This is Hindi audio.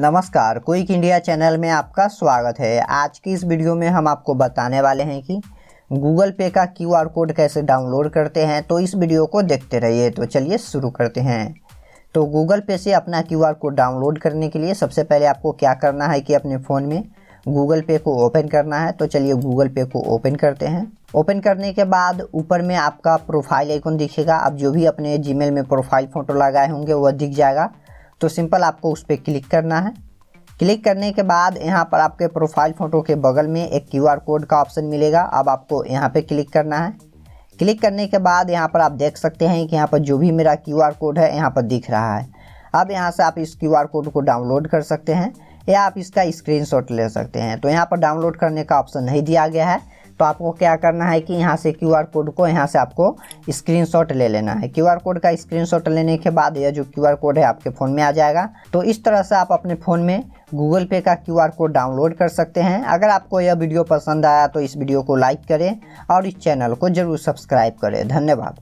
नमस्कार क्विक इंडिया चैनल में आपका स्वागत है आज की इस वीडियो में हम आपको बताने वाले हैं कि गूगल पे का क्यूआर कोड कैसे डाउनलोड करते हैं तो इस वीडियो को देखते रहिए तो चलिए शुरू करते हैं तो गूगल पे से अपना क्यूआर कोड डाउनलोड करने के लिए सबसे पहले आपको क्या करना है कि अपने फ़ोन में गूगल पे को ओपन करना है तो चलिए गूगल पे को ओपन करते हैं ओपन करने के बाद ऊपर में आपका प्रोफाइल आइकन दिखेगा आप जो भी अपने जीमेल में प्रोफाइल फ़ोटो लगाए होंगे वह दिख जाएगा तो सिंपल आपको उस पर क्लिक करना है क्लिक करने के बाद यहाँ पर आपके प्रोफाइल फ़ोटो के बगल में एक क्यू कोड का ऑप्शन मिलेगा अब आपको यहाँ पर क्लिक करना है क्लिक करने के बाद यहाँ पर आप देख सकते हैं कि यहाँ पर जो भी मेरा क्यू कोड है यहाँ पर दिख रहा है अब यहाँ से आप इस क्यू कोड को डाउनलोड कर सकते हैं या आप इसका स्क्रीनशॉट ले सकते हैं तो यहाँ पर डाउनलोड करने का ऑप्शन नहीं दिया गया है तो आपको क्या करना है कि यहाँ से क्यू आर कोड को यहाँ से आपको स्क्रीनशॉट ले लेना है क्यू आर कोड का स्क्रीनशॉट लेने के बाद यह जो क्यू आर कोड है आपके फ़ोन में आ जाएगा तो इस तरह से आप अपने फ़ोन में गूगल पे का क्यू आर कोड डाउनलोड कर सकते हैं अगर आपको यह वीडियो पसंद आया तो इस वीडियो को लाइक करें और इस चैनल को ज़रूर सब्सक्राइब करें धन्यवाद